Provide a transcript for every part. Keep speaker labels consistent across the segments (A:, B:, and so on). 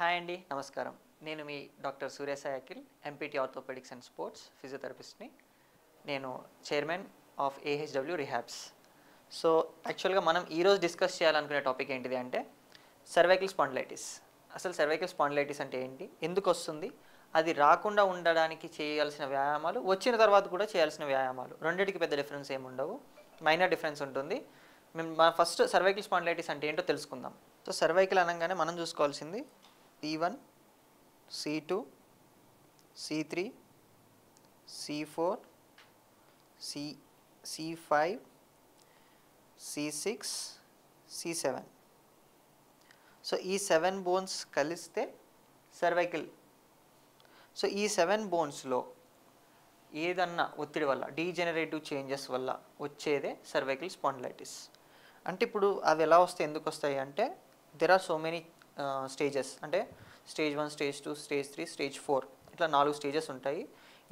A: Hi అండి నమస్కారం నేను మీ doctor Suryasai Akhil MPT orthopaedics and sports ఫిజియోథెరపిస్ట్ని నేను chairman of AHW rehabs so యాక్చువల్గా మనం ఈరోజు డిస్కస్ చేయాలనుకునే టాపిక్ ఏంటిది అంటే సర్వైకల్ స్పాండిలైటిస్ అసలు సర్వైకల్ స్పాండిలైటిస్ అంటే ఏంటి ఎందుకు వస్తుంది అది రాకుండా ఉండడానికి చేయాల్సిన వ్యాయామాలు వచ్చిన తర్వాత కూడా చేయాల్సిన వ్యాయామాలు రెండింటికి పెద్ద డిఫరెన్స్ ఏమి ఉండవు మైనర్ డిఫరెన్స్ ఉంటుంది మేము ఫస్ట్ సర్వైకల్ స్పాండిలైటిస్ అంటే ఏంటో తెలుసుకుందాం సో సర్వైకల్ అనగానే మనం చూసుకోవాల్సింది C1, C2, C3, C4, C, C5, C6, C7. So ఈ సెవెన్ బోన్స్ కలిస్తే సర్వైకల్ సో ఈ సెవెన్ బోన్స్లో ఏదన్నా ఒత్తిడి వల్ల డీజెనరేటివ్ చేంజెస్ వల్ల వచ్చేదే సర్వైకల్ స్పాండిలైటిస్ అంటే ఇప్పుడు అవి ఎలా వస్తే ఎందుకు వస్తాయి అంటే there are so many stages అంటే stage one stage two stage three stage four ఇట్లా నాలుగు స్టేజెస్ ఉంటాయి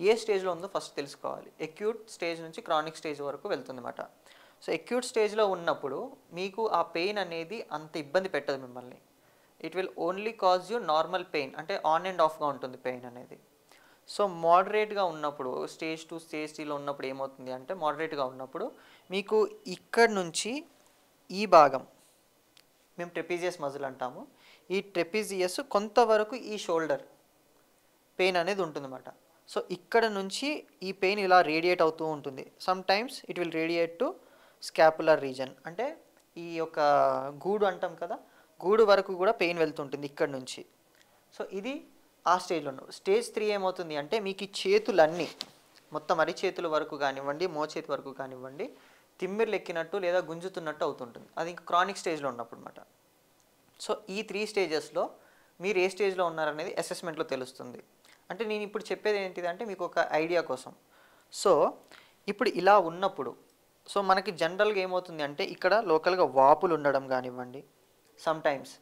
A: ఏ స్టేజ్లో ఉందో ఫస్ట్ తెలుసుకోవాలి ఎక్యూట్ స్టేజ్ నుంచి క్రానిక్ స్టేజ్ వరకు వెళ్తుందన్నమాట సో ఎక్యూట్ స్టేజ్లో ఉన్నప్పుడు మీకు ఆ పెయిన్ అనేది అంత ఇబ్బంది పెట్టదు మిమ్మల్ని it will only cause you normal pain అంటే ఆన్ అండ్ ఆఫ్గా ఉంటుంది పెయిన్ అనేది సో మోడరేట్గా ఉన్నప్పుడు స్టేజ్ టూ స్టేజ్ త్రీలో ఉన్నప్పుడు ఏమవుతుంది అంటే మోడరేట్గా ఉన్నప్పుడు మీకు ఇక్కడ నుంచి ఈ భాగం మేము ట్రెపీజియస్ మజిల్ అంటాము ఈ ట్రెపీజియస్ కొంతవరకు ఈ షోల్డర్ పెయిన్ అనేది ఉంటుందన్నమాట సో ఇక్కడ నుంచి ఈ పెయిన్ ఇలా రేడియేట్ అవుతూ ఉంటుంది sometimes it will radiate to scapular region అంటే ఈ యొక్క గూడు అంటాం కదా గూడు వరకు కూడా పెయిన్ వెళ్తుంటుంది ఇక్కడ నుంచి సో ఇది ఆ స్టేజ్లో స్టేజ్ త్రీ ఏమవుతుంది అంటే మీకు ఈ చేతులన్నీ మొత్తం అరిచేతుల వరకు కానివ్వండి మోచేతి వరకు కానివ్వండి తిమ్మిర్లు ఎక్కినట్టు లేదా గుంజుతున్నట్టు అవుతుంటుంది అది ఇంకా క్రానిక్ స్టేజ్లో ఉన్నప్పుడు అనమాట సో ఈ త్రీ స్టేజెస్లో మీరు ఏ స్టేజ్లో ఉన్నారనేది అసెస్మెంట్లో తెలుస్తుంది అంటే నేను ఇప్పుడు చెప్పేది ఏంటిది అంటే మీకు ఒక ఐడియా కోసం సో ఇప్పుడు ఇలా ఉన్నప్పుడు సో మనకి జనరల్గా ఏమవుతుంది అంటే ఇక్కడ లోకల్గా వాపులు ఉండడం కానివ్వండి సమ్టైమ్స్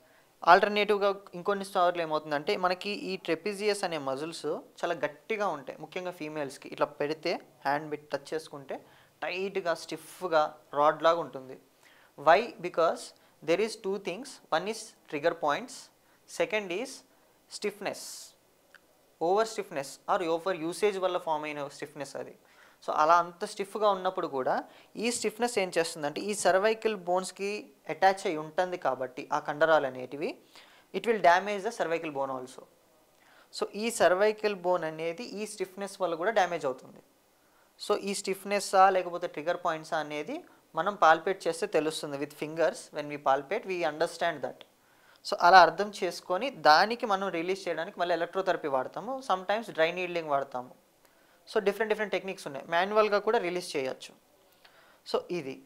A: ఆల్టర్నేటివ్గా ఇంకొన్ని సార్లు ఏమవుతుందంటే మనకి ఈ ట్రెపిజియస్ అనే మజిల్స్ చాలా గట్టిగా ఉంటాయి ముఖ్యంగా ఫీమేల్స్కి ఇట్లా పెడితే హ్యాండ్ బిట్ టచ్ చేసుకుంటే టైట్గా స్టిఫ్గా రాడ్ లాగా ఉంటుంది why because there is two things one is trigger points second is stiffness over stiffness or over usage వల్ల ఫామ్ అయిన స్టిఫ్నెస్ అది సో అలా అంత స్టిఫ్గా ఉన్నప్పుడు కూడా ఈ స్టిఫ్నెస్ ఏం చేస్తుందంటే ఈ సర్వైకల్ బోన్స్కి అటాచ్ అయి ఉంటుంది కాబట్టి ఆ కండరాలు అనేటివి it will damage the cervical bone also so ఈ సర్వైకల్ బోన్ అనేది ఈ స్టిఫ్నెస్ వల్ల కూడా డ్యామేజ్ అవుతుంది సో ఈ స్టిఫ్నెస్సా లేకపోతే ట్రిగర్ పాయింట్సా అనేది మనం పాల్పేట్ చేస్తే తెలుస్తుంది with fingers when we palpate we understand that so అలా అర్థం చేసుకొని దానికి మనం రిలీజ్ చేయడానికి మళ్ళీ ఎలక్ట్రోథెరపీ వాడతాము సమ్ టైమ్స్ డ్రై నీడ్లింగ్ వాడతాము సో డిఫరెంట్ డిఫరెంట్ టెక్నిక్స్ ఉన్నాయి మాన్యువల్గా కూడా రిలీజ్ చేయొచ్చు సో ఇది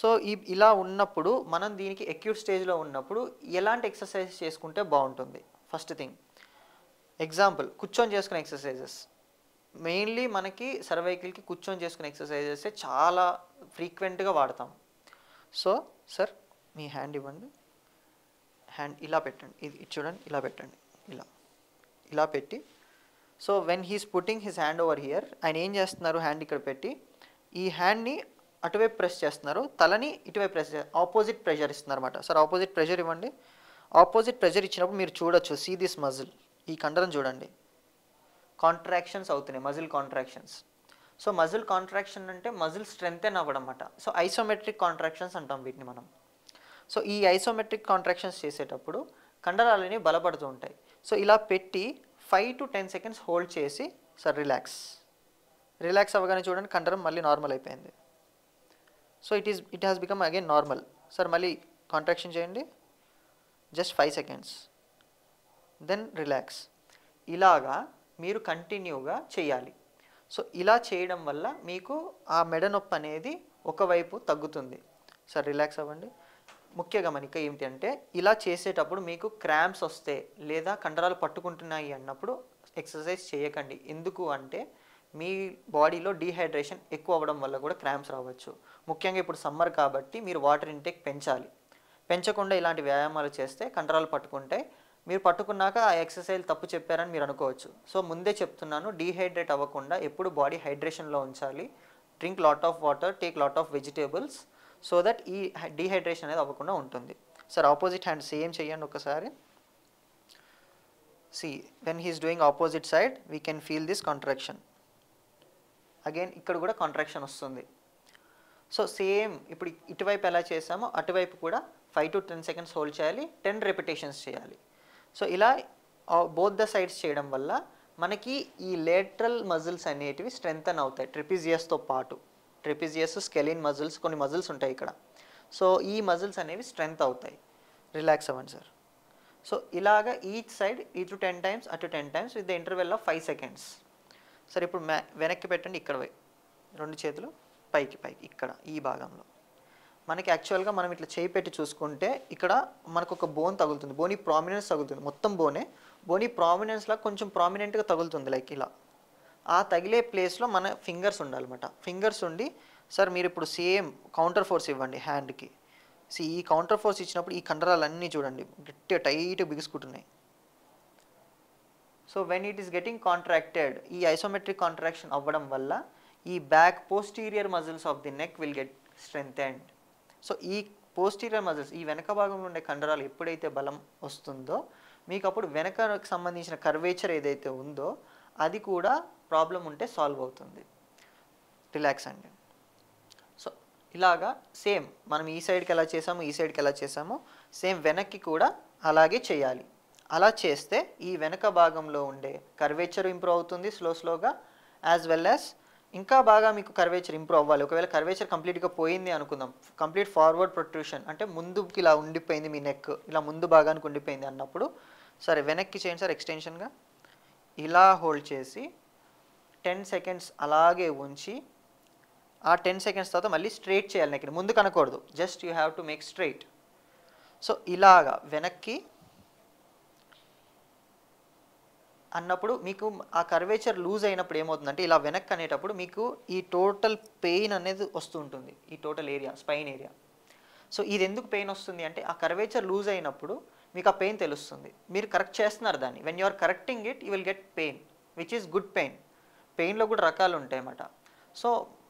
A: సో ఈ ఇలా ఉన్నప్పుడు మనం దీనికి ఎక్యూట్ స్టేజ్లో ఉన్నప్పుడు ఎలాంటి ఎక్సర్సైజ్ చేసుకుంటే బాగుంటుంది ఫస్ట్ థింగ్ ఎగ్జాంపుల్ కూర్చొని చేసుకునే ఎక్సర్సైజెస్ మెయిన్లీ మనకి సర్వైకిల్కి కూర్చొని చేసుకునే ఎక్సర్సైజెస్ చాలా ఫ్రీక్వెంట్గా వాడతాం సో సార్ మీ హ్యాండ్ ఇవ్వండి హ్యాండ్ ఇలా పెట్టండి ఇది చూడండి ఇలా పెట్టండి ఇలా ఇలా పెట్టి so when he's putting his hand over here ఆయన ఏం చేస్తున్నారు హ్యాండ్ ఇక్కడ పెట్టి ఈ హ్యాండ్ని అటువైపు ప్రెస్ చేస్తున్నారు తలని ఇటువైపు ప్రెస్ ఆపోజిట్ ప్రెషర్ ఇస్తున్నారు అనమాట సార్ ఆపోజిట్ ప్రెషర్ ఇవ్వండి ఆపోజిట్ ప్రెషర్ ఇచ్చినప్పుడు మీరు చూడొచ్చు సీ దిస్ మజిల్ ఈ కండరం చూడండి కాంట్రాక్షన్స్ అవుతున్నాయి muscle contractions so muscle contraction అంటే మజిల్ స్ట్రెంగ్తెన్ అవ్వడం సో ఐసోమెట్రిక్ కాంట్రాక్షన్స్ అంటాం వీటిని మనం సో ఈ ఐసోమెట్రిక్ కాంట్రాక్షన్స్ చేసేటప్పుడు కండరాలని బలపడుతూ ఉంటాయి సో ఇలా పెట్టి five to ten seconds hold చేసి సార్ రిలాక్స్ రిలాక్స్ అవ్వగానే చూడండి కండరం మళ్ళీ నార్మల్ అయిపోయింది so it is it has become again normal sir మళ్ళీ కాంట్రాక్షన్ చేయండి just five seconds then relax ఇలాగా మీరు కంటిన్యూగా చేయాలి సో ఇలా చేయడం వల్ల మీకు ఆ మెడ నొప్పి అనేది ఒకవైపు తగ్గుతుంది సార్ రిలాక్స్ అవ్వండి ముఖ్య గమనిక ఏమిటంటే ఇలా చేసేటప్పుడు మీకు క్రాంప్స్ వస్తే లేదా కండరాలు పట్టుకుంటున్నాయి అన్నప్పుడు ఎక్సర్సైజ్ చేయకండి ఎందుకు అంటే మీ బాడీలో డీహైడ్రేషన్ ఎక్కువ అవ్వడం వల్ల కూడా క్రాంప్స్ రావచ్చు ముఖ్యంగా ఇప్పుడు సమ్మర్ కాబట్టి మీరు వాటర్ ఇంటేక్ పెంచాలి పెంచకుండా ఇలాంటి వ్యాయామాలు చేస్తే కండరాలు పట్టుకుంటాయి మీరు పట్టుకున్నాక ఆ ఎక్సర్సైజ్ తప్పు చెప్పారని మీరు అనుకోవచ్చు సో ముందే చెప్తున్నాను డీహైడ్రేట్ అవ్వకుండా ఎప్పుడు బాడీ హైడ్రేషన్లో ఉంచాలి drink lot of water take lot of vegetables so that ఈ డీహైడ్రేషన్ అనేది అవ్వకుండా ఉంటుంది సార్ ఆపోజిట్ హ్యాండ్ సేమ్ చేయండి ఒకసారి see when he's doing opposite side we can feel this contraction again ఇక్కడ కూడా కాంట్రాక్షన్ వస్తుంది సో సేమ్ ఇప్పుడు ఇటువైపు ఎలా చేసామో అటువైపు కూడా five to ten seconds hold చేయాలి టెన్ రెపిటేషన్స్ చేయాలి సో ఇలా బోత్ ద సైడ్స్ చేయడం వల్ల మనకి ఈ లేట్రల్ మజిల్స్ అనేటివి స్ట్రెంగ్తన్ అవుతాయి ట్రిపిజియస్తో పాటు ట్రిపిజియస్ స్కెలిన్ మజిల్స్ కొన్ని మజిల్స్ ఉంటాయి ఇక్కడ సో ఈ మజిల్స్ అనేవి స్ట్రెంగ్త్ అవుతాయి రిలాక్స్ అవ్వండి సార్ సో ఇలాగ ఈచ్ సైడ్ ఇటు టెన్ టైమ్స్ అటు ten times with the interval of five seconds సరే ఇప్పుడు మ్యా వెనక్కి పెట్టండి ఇక్కడ రెండు చేతులు పైకి పైకి ఇక్కడ ఈ భాగంలో మనకి యాక్చువల్గా మనం ఇట్లా చేయి పెట్టి చూసుకుంటే ఇక్కడ మనకు ఒక బోన్ తగులుతుంది బోని ప్రామినెన్స్ తగులుతుంది మొత్తం బోనే బోని ప్రామినెన్స్లా కొంచెం ప్రామినెంట్గా తగులుతుంది లైక్ ఇలా ఆ తగిలే ప్లేస్లో మన ఫింగర్స్ ఉండాలన్నమాట ఫింగర్స్ ఉండి సార్ మీరు ఇప్పుడు సేమ్ కౌంటర్ ఫోర్స్ ఇవ్వండి హ్యాండ్కి సో ఈ కౌంటర్ ఫోర్స్ ఇచ్చినప్పుడు ఈ కండరాలన్నీ చూడండి గట్టి టైట్ బిగుసుకుంటున్నాయి so when it is getting contracted ఈ ఐసోమెట్రిక్ కాంట్రాక్షన్ అవ్వడం వల్ల ఈ back posterior muscles of the neck will get strength and so ఈ పోస్టీరియర్ మజిల్స్ ఈ వెనక భాగంలో ఉండే కండరాలు ఎప్పుడైతే బలం వస్తుందో మీకు అప్పుడు వెనకకు సంబంధించిన కర్వేచర్ ఏదైతే ఉందో అది కూడా ప్రాబ్లం ఉంటే సాల్వ్ అవుతుంది రిలాక్స్ అండి సో ఇలాగా సేమ్ మనం ఈ సైడ్కి ఎలా చేసాము ఈ సైడ్కి ఎలా చేసాము సేమ్ వెనక్కి కూడా అలాగే చేయాలి అలా చేస్తే ఈ వెనక భాగంలో ఉండే కర్వేచర్ ఇంప్రూవ్ అవుతుంది స్లో స్లోగా యాజ్ వెల్ యాజ్ ఇంకా బాగా మీకు కర్వేచర్ ఇంప్రూవ్ అవ్వాలి ఒకవేళ కర్వేచర్ కంప్లీట్గా పోయింది అనుకుందాం కంప్లీట్ ఫార్వర్డ్ ప్రొట్రూషన్ అంటే ముందుకి ఇలా ఉండిపోయింది మీ నెక్ ఇలా ముందు భాగానికి ఉండిపోయింది అన్నప్పుడు సరే వెనక్కి చేయండి సార్ ఎక్స్టెన్షన్గా ఇలా హోల్డ్ చేసి టెన్ సెకండ్స్ అలాగే ఉంచి ఆ టెన్ సెకండ్స్ తర్వాత మళ్ళీ స్ట్రైట్ చేయాలి నెక్ ముందు కనకూడదు just you have to make straight so ఇలాగా వెనక్కి అన్నప్పుడు మీకు ఆ కర్వేచర్ లూజ్ అయినప్పుడు ఏమవుతుందంటే ఇలా వెనక్కి అనేటప్పుడు మీకు ఈ టోటల్ పెయిన్ అనేది వస్తూ ఉంటుంది ఈ total area spine area so ఇది ఎందుకు పెయిన్ వస్తుంది అంటే ఆ కర్వేచర్ లూజ్ అయినప్పుడు మీకు ఆ పెయిన్ తెలుస్తుంది మీరు కరెక్ట్ చేస్తున్నారు దాన్ని when you are correcting it you will get pain which is good pain పెయిన్లో కూడా రకాలు ఉంటాయి అన్నమాట సో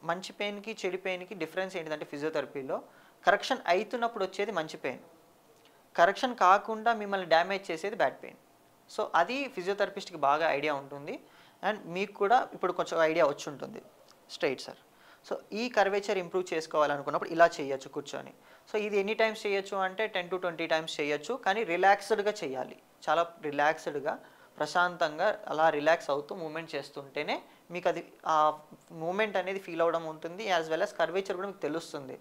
A: మంచి పెయిన్కి చెడు పెయిన్కి డిఫరెన్స్ ఏంటిదంటే ఫిజియోథెరపీలో కరెక్షన్ అవుతున్నప్పుడు వచ్చేది మంచి పెయిన్ కరెక్షన్ కాకుండా మిమ్మల్ని డ్యామేజ్ చేసేది బ్యాడ్ పెయిన్ సో అది ఫిజియోథెరపిస్ట్కి బాగా ఐడియా ఉంటుంది అండ్ మీకు కూడా ఇప్పుడు కొంచెం ఐడియా వచ్చి ఉంటుంది స్ట్రైట్ సార్ సో ఈ కర్వేచర్ ఇంప్రూవ్ చేసుకోవాలనుకున్నప్పుడు ఇలా చేయొచ్చు కూర్చొని సో ఇది ఎన్ని టైమ్స్ చేయొచ్చు అంటే టెన్ టు ట్వంటీ టైమ్స్ చేయొచ్చు కానీ రిలాక్స్డ్గా చేయాలి చాలా రిలాక్స్డ్గా ప్రశాంతంగా అలా రిలాక్స్ అవుతూ మూమెంట్ చేస్తుంటేనే మీకు అది ఆ మూమెంట్ అనేది ఫీల్ అవ్వడం ఉంటుంది యాజ్ వెల్ యాజ్ కర్వేచర్ కూడా మీకు తెలుస్తుంది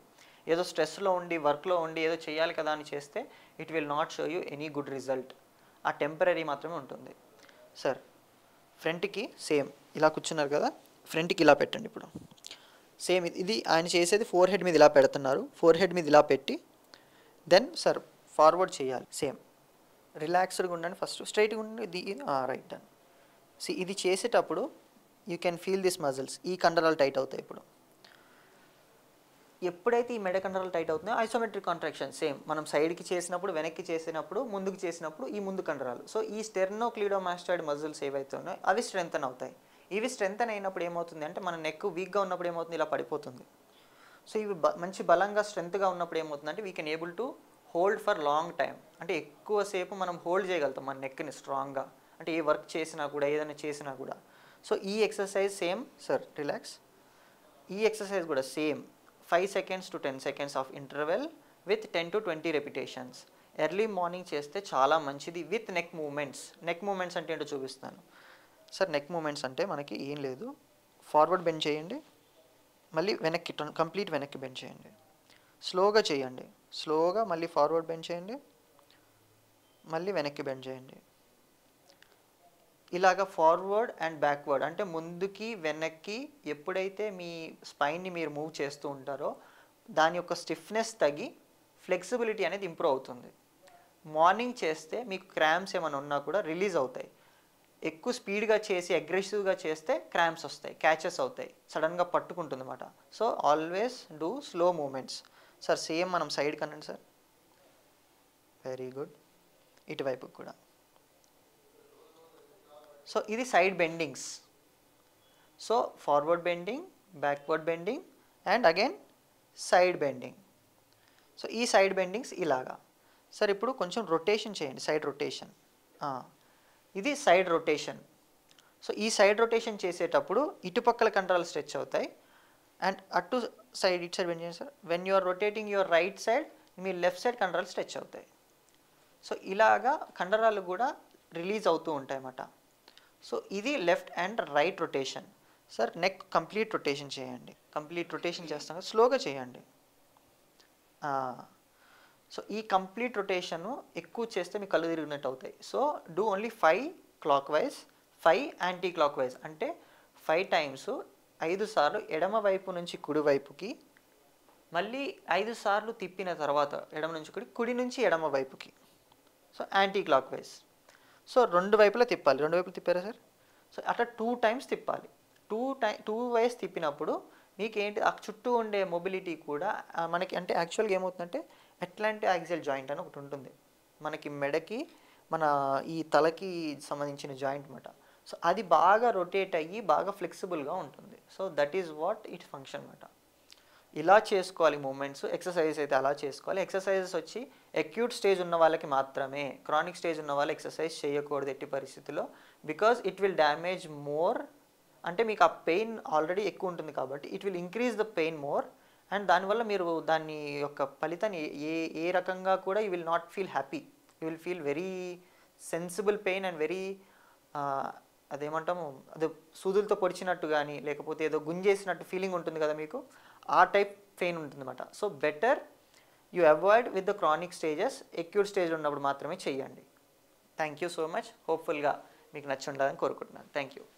A: ఏదో స్ట్రెస్లో ఉండి వర్క్లో ఉండి ఏదో చేయాలి కదా అని చేస్తే it will not show you any good result ఆ టెంపరీ మాత్రమే ఉంటుంది సార్ ఫ్రంట్కి సేమ్ ఇలా కూర్చున్నారు కదా ఫ్రంట్కి ఇలా పెట్టండి ఇప్పుడు సేమ్ ఇది ఆయన చేసేది ఫోర్ హెడ్ మీద ఇలా పెడుతున్నారు ఫోర్ హెడ్ మీద ఇలా పెట్టి దెన్ సార్ ఫార్వర్డ్ చేయాలి సేమ్ రిలాక్స్డ్గా ఉండండి ఫస్ట్ స్ట్రైట్గా ఉండండి ఇది రైట్ డన్ సి ఇది చేసేటప్పుడు you can feel this muscles ఈ కండరాలు టైట్ అవుతాయి ఇప్పుడు ఎప్పుడైతే ఈ మెడకండరాలు టైట్ అవుతుందో ఐసోమెట్రిక్ కాంట్రాక్షన్ సేమ్ మనం సైడ్కి చేసినప్పుడు వెనక్కి చేసినప్పుడు ముందుకు చేసినప్పుడు ఈ ముందు కండరాలు సో ఈ స్టెర్నోక్లీడోమాస్టాయిడ్ మజిల్స్ ఉన్నాయో అవి స్ట్రెంగ్తన్ అవుతాయి ఇవి స్ట్రెంగ్తన్ అయినప్పుడు ఏమవుతుంది అంటే మన నెక్ వీక్గా ఉన్నప్పుడు ఏమవుతుంది ఇలా పడిపోతుంది సో ఇవి మంచి బలంగా స్ట్రెంత్గా ఉన్నప్పుడు ఏమవుతుంది అంటే we can able to hold for long time అంటే ఎక్కువసేపు మనం హోల్డ్ చేయగలుగుతాం మన నెక్ని స్ట్రాంగ్గా అంటే ఏ వర్క్ చేసినా కూడా ఏదైనా చేసినా కూడా సో ఈ ఎక్సర్సైజ్ సేమ్ సార్ రిలాక్స్ ఈ ఎక్సర్సైజ్ కూడా same five seconds to ten seconds of interval with ten to twenty repetitions early morning చేస్తే చాలా మంచిది with neck movements neck movements అంటే ఏంటో చూపిస్తాను సార్ నెక్ మూమెంట్స్ అంటే మనకి ఏం లేదు ఫార్వర్డ్ బెండ్ చేయండి మళ్ళీ వెనక్కి కంప్లీట్ వెనక్కి బెండ్ చేయండి స్లోగా చేయండి స్లోగా మళ్ళీ ఫార్వర్డ్ బెండ్ చేయండి మళ్ళీ వెనక్కి బెండ్ చేయండి ఇలాగ ఫార్వర్డ్ అండ్ బ్యాక్వర్డ్ అంటే ముందుకి వెనక్కి ఎప్పుడైతే మీ స్పైన్ని మీరు మూవ్ చేస్తూ ఉంటారో దాని యొక్క స్టిఫ్నెస్ తగ్గి ఫ్లెక్సిబిలిటీ అనేది ఇంప్రూవ్ అవుతుంది మార్నింగ్ చేస్తే మీకు క్రామ్స్ ఏమైనా ఉన్నా కూడా రిలీజ్ అవుతాయి ఎక్కువ స్పీడ్గా చేసి అగ్రెసివ్గా చేస్తే క్రామ్స్ వస్తాయి క్యాచెస్ అవుతాయి సడన్గా పట్టుకుంటుంది అనమాట so always do slow movements sir same మనం సైడ్ కనండి సార్ వెరీ గుడ్ ఇటువైపు కూడా సో ఇది side bendings so forward bending backward bending and again side bending so ఈ సైడ్ బెండింగ్స్ ఇలాగా సార్ ఇప్పుడు కొంచెం రొటేషన్ చేయండి సైడ్ రొటేషన్ ఇది సైడ్ రొటేషన్ సో ఈ సైడ్ రొటేషన్ చేసేటప్పుడు ఇటుపక్కల కండరాలు స్ట్రెచ్ అవుతాయి అండ్ అటు సైడ్ ఇటు side bend sir when you are rotating your right side me left side కండరాలు స్ట్రెచ్ అవుతాయి సో ఇలాగా కండరాలు కూడా రిలీజ్ అవుతూ ఉంటాయి అన్నమాట సో ఇది left and right rotation sir neck complete rotation చేయండి కంప్లీట్ రొటేషన్ చేస్తాం కదా స్లోగా చేయండి సో ఈ కంప్లీట్ రొటేషన్ ఎక్కువ చేస్తే మీ కళ్ళు తిరిగినట్టు అవుతాయి so do only five clockwise five anticlockwise అంటే ఫైవ్ టైమ్స్ ఐదు సార్లు ఎడమ వైపు నుంచి కుడి వైపుకి మళ్ళీ ఐదు సార్లు తిప్పిన తర్వాత ఎడమ నుంచి కుడి కుడి నుంచి ఎడమ వైపుకి so anticlockwise so రెండు వైపులా తిప్పాలి రెండు వైపులు తిప్పారా సార్ సో అట్లా టూ టైమ్స్ తిప్పాలి టూ టై టూ వైస్ తిప్పినప్పుడు ఏంటి ఆ చుట్టూ ఉండే మొబిలిటీ కూడా మనకి అంటే యాక్చువల్గా ఏమవుతుందంటే ఎట్లాంటి యాక్సిల్ జాయింట్ అని ఒకటి ఉంటుంది మనకి మెడకి మన ఈ తలకి సంబంధించిన జాయింట్ అనమాట సో అది బాగా రొటేట్ అయ్యి బాగా ఫ్లెక్సిబుల్గా ఉంటుంది so that is what it function అనమాట ఇలా చేసుకోవాలి మూమెంట్స్ ఎక్సర్సైజెస్ అయితే అలా చేసుకోవాలి ఎక్సర్సైజెస్ వచ్చి అక్యూట్ స్టేజ్ ఉన్న వాళ్ళకి మాత్రమే క్రానిక్ స్టేజ్ ఉన్న వాళ్ళు ఎక్సర్సైజ్ చేయకూడదు ఎట్టి పరిస్థితిలో because it will damage more అంటే మీకు ఆ పెయిన్ ఆల్రెడీ ఎక్కువ ఉంటుంది కాబట్టి it will increase the pain more and దానివల్ల మీరు దాని యొక్క ఫలితాన్ని ఏ ఏ రకంగా కూడా you will not feel happy you will feel very sensible pain and very అదేమంటాము అది సూదులతో పొడిచినట్టు కానీ లేకపోతే ఏదో గుంజేసినట్టు ఫీలింగ్ ఉంటుంది కదా మీకు ఆ టైప్ పెయిన్ ఉంటుంది అన్నమాట so better you avoid with the chronic stages acute స్టేజ్లో ఉన్నప్పుడు మాత్రమే చేయండి థ్యాంక్ యూ సో మచ్ హోప్ఫుల్గా మీకు నచ్చి ఉండాలని కోరుకుంటున్నాను థ్యాంక్ యూ